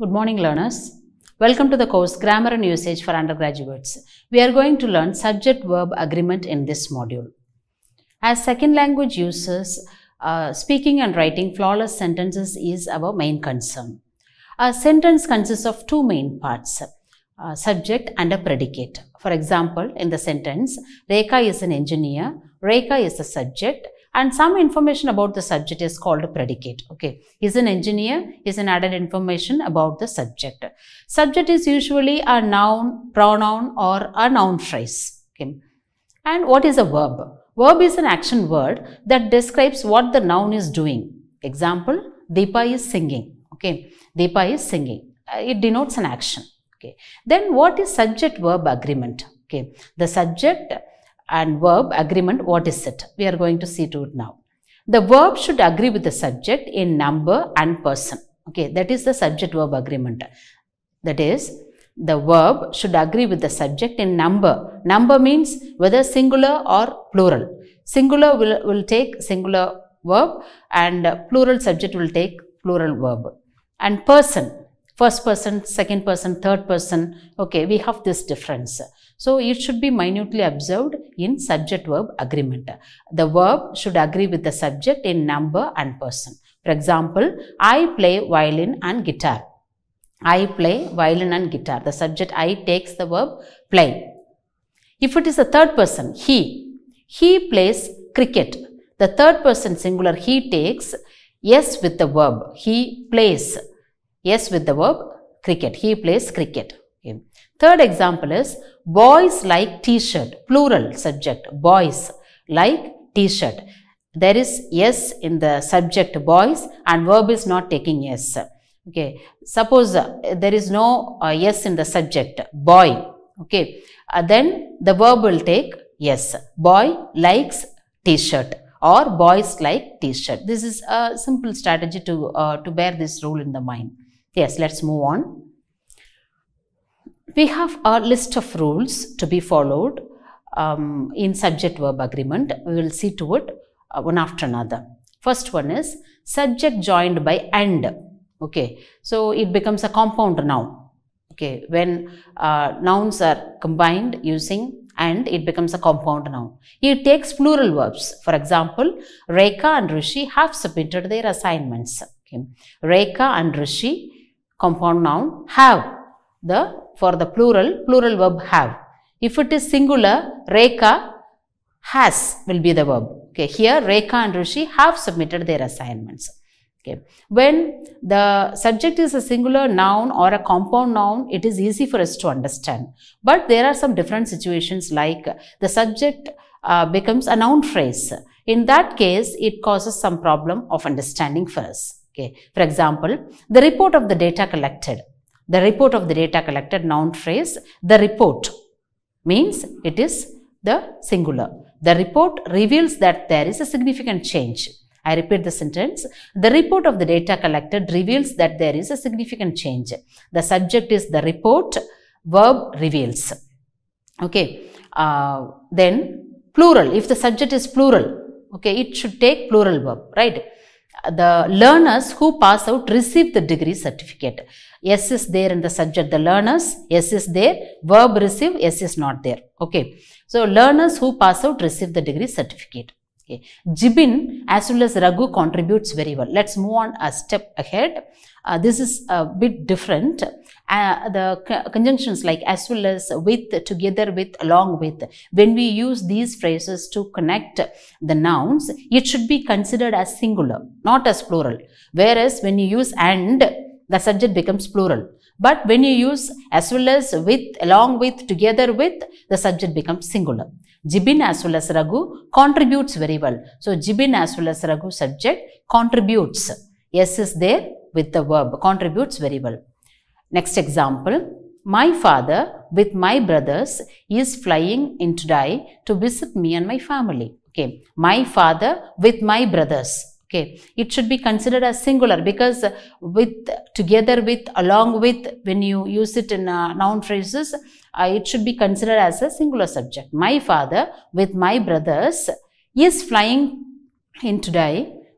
Good morning learners. Welcome to the course Grammar and Usage for Undergraduates. We are going to learn subject-verb agreement in this module. As second language users, uh, speaking and writing flawless sentences is our main concern. A sentence consists of two main parts, a subject and a predicate. For example, in the sentence, Rekha is an engineer, Rekha is the subject, and some information about the subject is called a predicate. Okay, he's an engineer, he's an added information about the subject. Subject is usually a noun, pronoun or a noun phrase. Okay. And what is a verb? Verb is an action word that describes what the noun is doing. Example, Deepa is singing. Okay, Deepa is singing. Uh, it denotes an action. Okay. Then what is subject verb agreement? Okay. The subject and verb agreement, what is it? We are going to see to it now. The verb should agree with the subject in number and person. Okay, that is the subject verb agreement. That is, the verb should agree with the subject in number. Number means whether singular or plural. Singular will, will take singular verb and plural subject will take plural verb. And person, first person, second person, third person. Okay, we have this difference. So it should be minutely observed in subject-verb agreement. The verb should agree with the subject in number and person. For example, I play violin and guitar. I play violin and guitar. The subject I takes the verb play. If it is the third person, he. He plays cricket. The third person singular he takes yes with the verb. He plays yes with the verb cricket. He plays cricket. Third example is boys like t-shirt, plural subject, boys like t-shirt. There is yes in the subject boys and verb is not taking yes. Okay, suppose uh, there is no uh, yes in the subject, boy. Okay, uh, then the verb will take yes, boy likes t-shirt or boys like t-shirt. This is a simple strategy to, uh, to bear this rule in the mind. Yes, let's move on we have a list of rules to be followed um, in subject verb agreement. We will see to it uh, one after another. First one is subject joined by and. Okay, so it becomes a compound noun. Okay, when uh, nouns are combined using and it becomes a compound noun. It takes plural verbs. For example, Rekha and Rishi have submitted their assignments. Okay. Rekha and Rishi, compound noun, have the for the plural, plural verb have. If it is singular, Rekha has will be the verb. Okay, here Rekha and Rishi have submitted their assignments. Okay. When the subject is a singular noun or a compound noun, it is easy for us to understand. But there are some different situations like the subject uh, becomes a noun phrase. In that case, it causes some problem of understanding for us. Okay. For example, the report of the data collected the report of the data collected noun phrase the report means it is the singular the report reveals that there is a significant change I repeat the sentence. The report of the data collected reveals that there is a significant change. The subject is the report, verb reveals. Okay. Uh, then plural, if the subject is plural, okay, it should take plural verb, right? the learners who pass out receive the degree certificate. S is there in the subject, the learners, S is there, verb receive, S is not there. Okay. So, learners who pass out receive the degree certificate. Okay. Jibin as well as Raghu contributes very well. Let's move on a step ahead. Uh, this is a bit different. Uh, the conjunctions like as well as with, together with, along with. When we use these phrases to connect the nouns, it should be considered as singular, not as plural. Whereas when you use and, the subject becomes plural. But when you use as well as with, along with, together with, the subject becomes singular. Jibin as well as Ragu contributes very well. So Jibin as well as Ragu subject contributes. S is there with the verb contributes very well. Next example. My father with my brothers is flying in today to visit me and my family. Okay. My father with my brothers okay it should be considered as singular because with together with along with when you use it in uh, noun phrases uh, it should be considered as a singular subject my father with my brothers is flying in today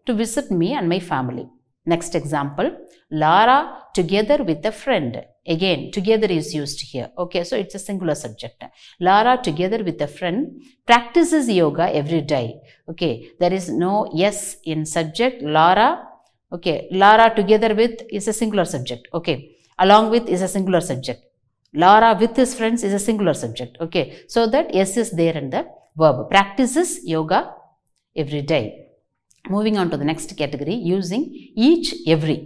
to visit me and my family Next example, Lara together with a friend. Again, together is used here. Okay, so it's a singular subject. Lara together with a friend practices yoga every day. Okay, there is no yes in subject. Lara, okay, Lara together with is a singular subject. Okay, along with is a singular subject. Lara with his friends is a singular subject. Okay, so that yes is there in the verb. Practices yoga every day. Moving on to the next category using each, every.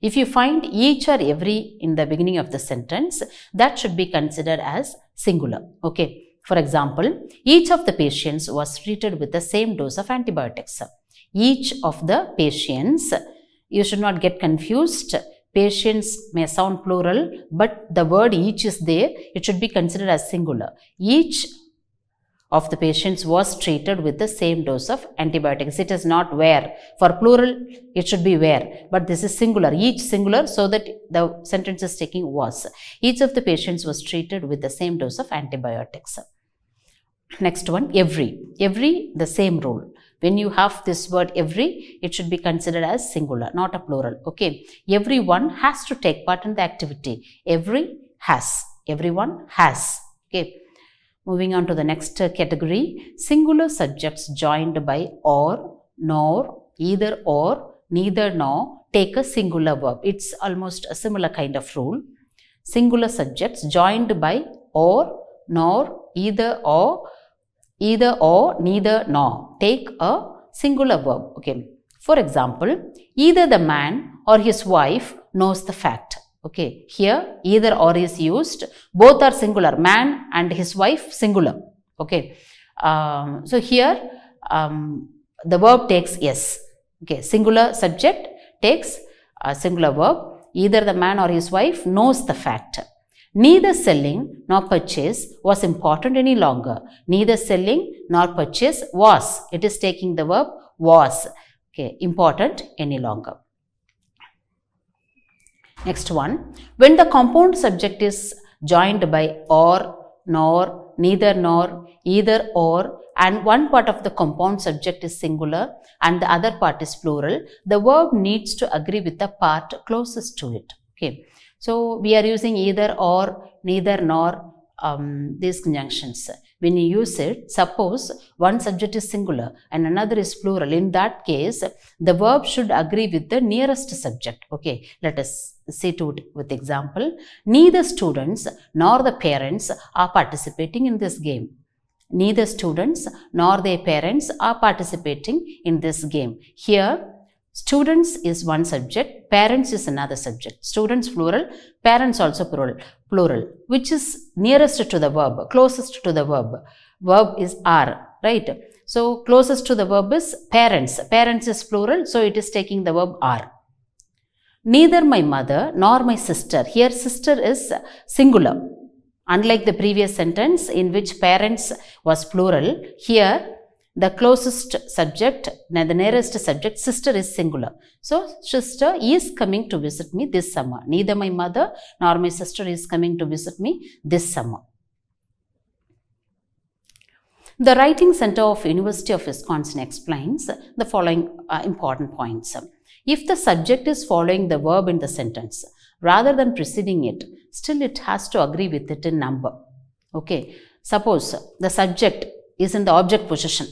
If you find each or every in the beginning of the sentence, that should be considered as singular. Okay. For example, each of the patients was treated with the same dose of antibiotics. Each of the patients, you should not get confused. Patients may sound plural, but the word each is there. It should be considered as singular. Each of the patients was treated with the same dose of antibiotics. It is not where. For plural, it should be where. But this is singular, each singular, so that the sentence is taking was. Each of the patients was treated with the same dose of antibiotics. Next one, every. Every, the same rule. When you have this word every, it should be considered as singular, not a plural. Okay. Everyone has to take part in the activity. Every has. Everyone has. Okay Moving on to the next category, singular subjects joined by or, nor, either or, neither nor take a singular verb. It's almost a similar kind of rule. Singular subjects joined by or, nor, either or, either or, neither nor take a singular verb. Okay. For example, either the man or his wife knows the fact. Okay, here either or is used. Both are singular, man and his wife singular. Okay, um, so here um, the verb takes yes. Okay, singular subject takes a singular verb. Either the man or his wife knows the fact. Neither selling nor purchase was important any longer. Neither selling nor purchase was. It is taking the verb was okay, important any longer. Next one, when the compound subject is joined by or, nor, neither nor, either or and one part of the compound subject is singular and the other part is plural, the verb needs to agree with the part closest to it. Okay. So, we are using either or, neither nor um, these conjunctions. When you use it, suppose one subject is singular and another is plural. In that case, the verb should agree with the nearest subject. Okay, let us say to with example. Neither students nor the parents are participating in this game. Neither students nor their parents are participating in this game. Here, Students is one subject, parents is another subject. Students plural, Parents also plural, plural, which is nearest to the verb, closest to the verb. Verb is are, right? So closest to the verb is parents. Parents is plural, so it is taking the verb are. Neither my mother nor my sister. Here sister is singular. Unlike the previous sentence in which parents was plural, here the closest subject, the nearest subject, sister is singular. So, sister is coming to visit me this summer. Neither my mother nor my sister is coming to visit me this summer. The Writing Center of University of Wisconsin explains the following uh, important points. If the subject is following the verb in the sentence rather than preceding it, still it has to agree with it in number. Okay. Suppose the subject is in the object position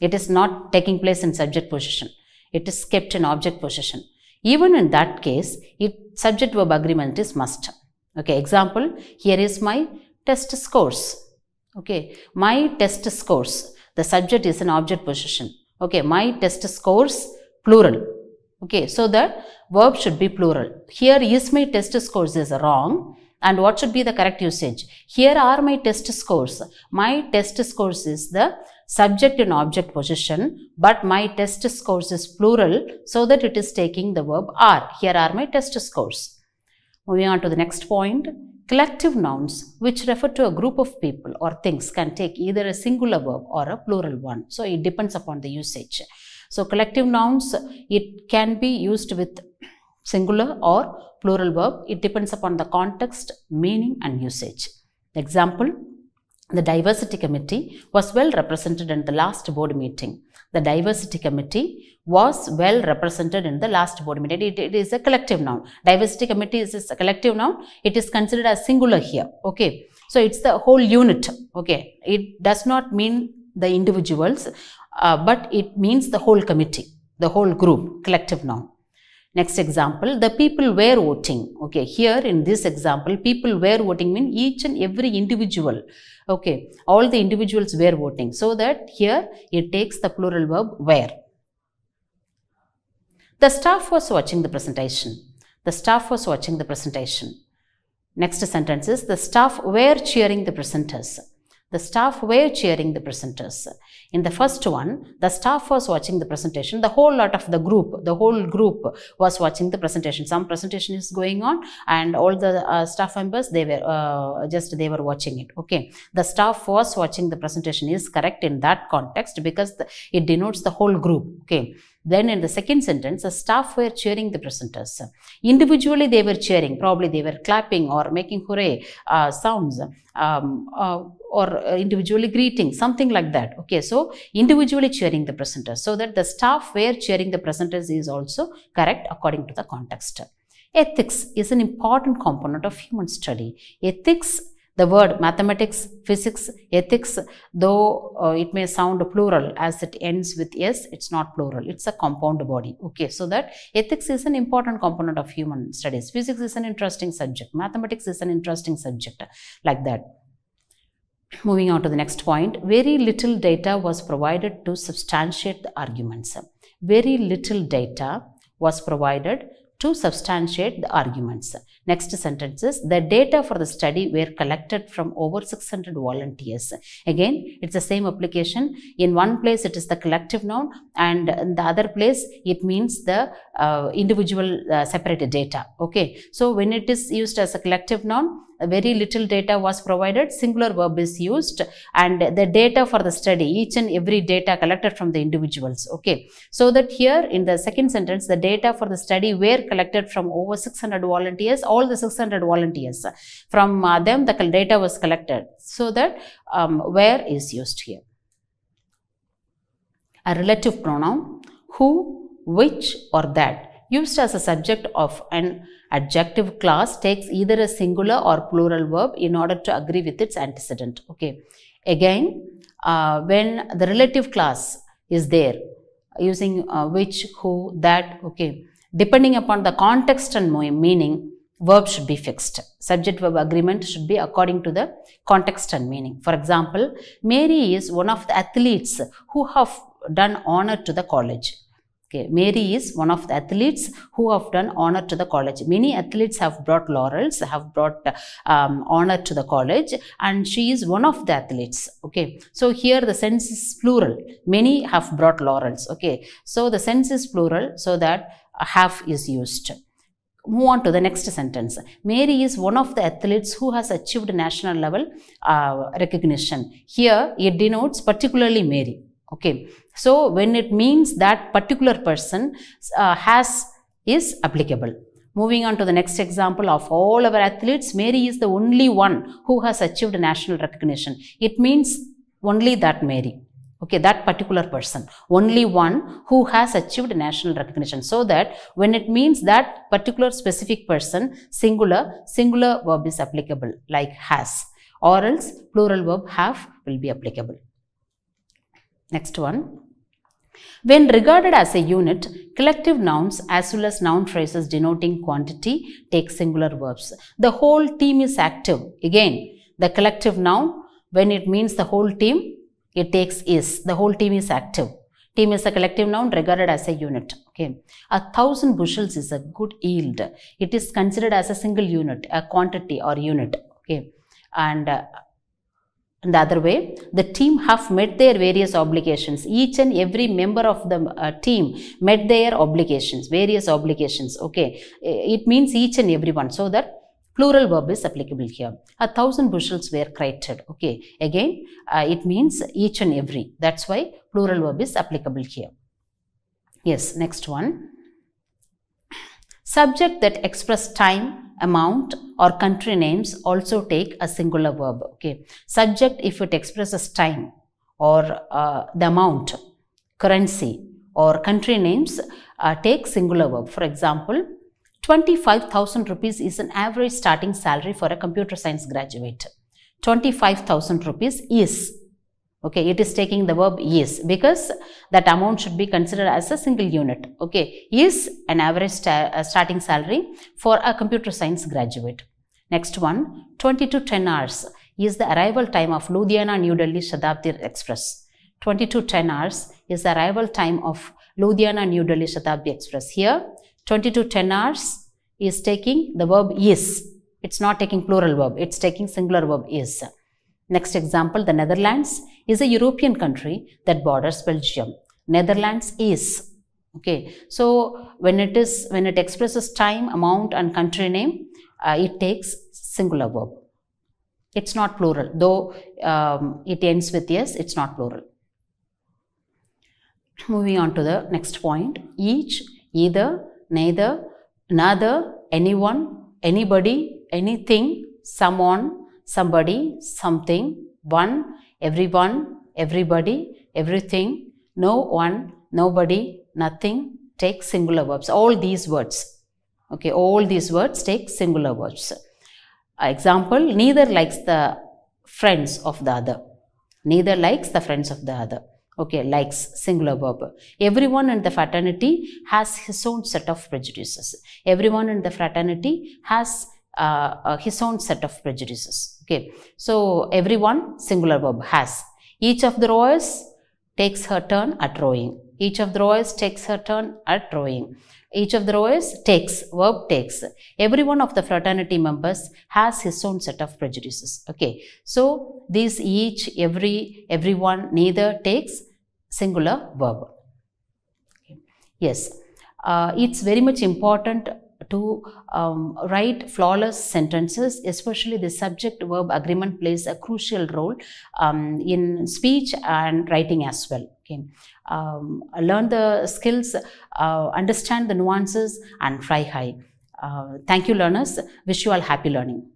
it is not taking place in subject position. It is kept in object position. Even in that case, it, subject verb agreement is must. Okay, example, here is my test scores. Okay, my test scores. The subject is an object position. Okay, my test scores, plural. Okay, so the verb should be plural. Here is my test scores is wrong. And what should be the correct usage? Here are my test scores. My test scores is the subject and object position, but my test scores is plural, so that it is taking the verb are. Here are my test scores. Moving on to the next point. Collective nouns which refer to a group of people or things can take either a singular verb or a plural one. So, it depends upon the usage. So, collective nouns, it can be used with singular or plural verb. It depends upon the context, meaning and usage. Example, the diversity committee was well represented in the last board meeting. The diversity committee was well represented in the last board meeting. It, it is a collective noun. Diversity committee is, a collective noun. It is considered as singular here. Okay. So it's the whole unit. Okay. It does not mean the individuals, uh, but it means the whole committee, the whole group, collective noun. Next example, the people were voting. Okay, here in this example, people were voting mean each and every individual. Okay, all the individuals were voting. So that here it takes the plural verb were. The staff was watching the presentation. The staff was watching the presentation. Next sentence is the staff were cheering the presenters. The staff were cheering the presenters. In the first one, the staff was watching the presentation. The whole lot of the group, the whole group was watching the presentation. Some presentation is going on and all the uh, staff members, they were uh, just, they were watching it. Okay. The staff was watching the presentation is correct in that context because the, it denotes the whole group. Okay. Then in the second sentence, the staff were cheering the presenters. Individually, they were cheering. Probably they were clapping or making hooray uh, sounds um, uh, or individually greeting, something like that. Okay, so individually cheering the presenters. So that the staff were cheering the presenters is also correct according to the context. Ethics is an important component of human study. Ethics the word mathematics, physics, ethics, though uh, it may sound plural as it ends with s, it's not plural. It's a compound body. Okay, so that ethics is an important component of human studies. Physics is an interesting subject. Mathematics is an interesting subject like that. Moving on to the next point, very little data was provided to substantiate the arguments. Very little data was provided to substantiate the arguments. Next sentence is the data for the study were collected from over 600 volunteers. Again, it's the same application. In one place, it is the collective noun and in the other place, it means the uh, individual uh, separated data. Okay. So, when it is used as a collective noun, very little data was provided, singular verb is used and the data for the study, each and every data collected from the individuals. Okay. So that here in the second sentence, the data for the study were collected from over 600 volunteers all the 600 volunteers. From uh, them, the data was collected so that um, where is used here. A relative pronoun, who, which or that used as a subject of an adjective class takes either a singular or plural verb in order to agree with its antecedent. Okay. Again, uh, when the relative class is there, using uh, which, who, that, okay. Depending upon the context and meaning, verb should be fixed. Subject verb agreement should be according to the context and meaning. For example, Mary is one of the athletes who have done honor to the college. Okay. Mary is one of the athletes who have done honor to the college. Many athletes have brought laurels, have brought um, honor to the college, and she is one of the athletes. Okay, so here the sense is plural. Many have brought laurels. Okay, so the sense is plural, so that have is used move on to the next sentence. Mary is one of the athletes who has achieved national level uh, recognition. Here it denotes particularly Mary. Okay. So when it means that particular person uh, has is applicable. Moving on to the next example of all our athletes, Mary is the only one who has achieved national recognition. It means only that Mary okay that particular person only one who has achieved national recognition so that when it means that particular specific person singular singular verb is applicable like has or else plural verb have will be applicable next one when regarded as a unit, collective nouns as well as noun phrases denoting quantity take singular verbs. The whole team is active. Again, the collective noun, when it means the whole team, it takes is. The whole team is active. Team is a collective noun regarded as a unit. Okay. A thousand bushels is a good yield. It is considered as a single unit, a quantity or unit. Okay. And uh, in the other way, the team have met their various obligations. Each and every member of the uh, team met their obligations, various obligations. Okay. It means each and everyone. So that Plural verb is applicable here. A thousand bushels were created. Okay, again, uh, it means each and every. That's why plural verb is applicable here. Yes, next one. Subject that express time, amount or country names also take a singular verb. Okay, subject if it expresses time or uh, the amount, currency or country names uh, take singular verb. For example, 25,000 rupees is an average starting salary for a computer science graduate. 25,000 rupees is. Okay, it is taking the verb is because that amount should be considered as a single unit. Okay, is an average sta uh, starting salary for a computer science graduate. Next one, 20 to 10 hours is the arrival time of Ludhiana New Delhi Shatabdi Express. 20 to 10 hours is the arrival time of Ludhiana New Delhi Shatabdi Express. Here, Twenty to ten hours is taking the verb is. It's not taking plural verb. It's taking singular verb is. Next example, the Netherlands is a European country that borders Belgium. Netherlands is. Okay. So when it is, when it expresses time, amount and country name, uh, it takes singular verb. It's not plural, though um, it ends with yes, it's not plural. Moving on to the next point, each, either, neither, neither anyone, anybody, anything, someone, somebody, something, one, everyone, everybody, everything, no one, nobody, nothing, take singular verbs. All these words. Okay, all these words take singular verbs. Uh, example, neither likes the friends of the other. Neither likes the friends of the other okay likes singular verb everyone in the fraternity has his own set of prejudices everyone in the fraternity has uh, uh, his own set of prejudices okay so everyone singular verb has each of the rowers takes her turn at rowing each of the rowers takes her turn at rowing each of the rows takes, verb takes. Every one of the fraternity members has his own set of prejudices. Okay. So these each, every, everyone, neither takes singular verb. Okay. Yes. Uh, it's very much important to um, write flawless sentences, especially the subject verb agreement plays a crucial role um, in speech and writing as well again. Um, learn the skills, uh, understand the nuances and fly high. Uh, thank you learners. Wish you all happy learning.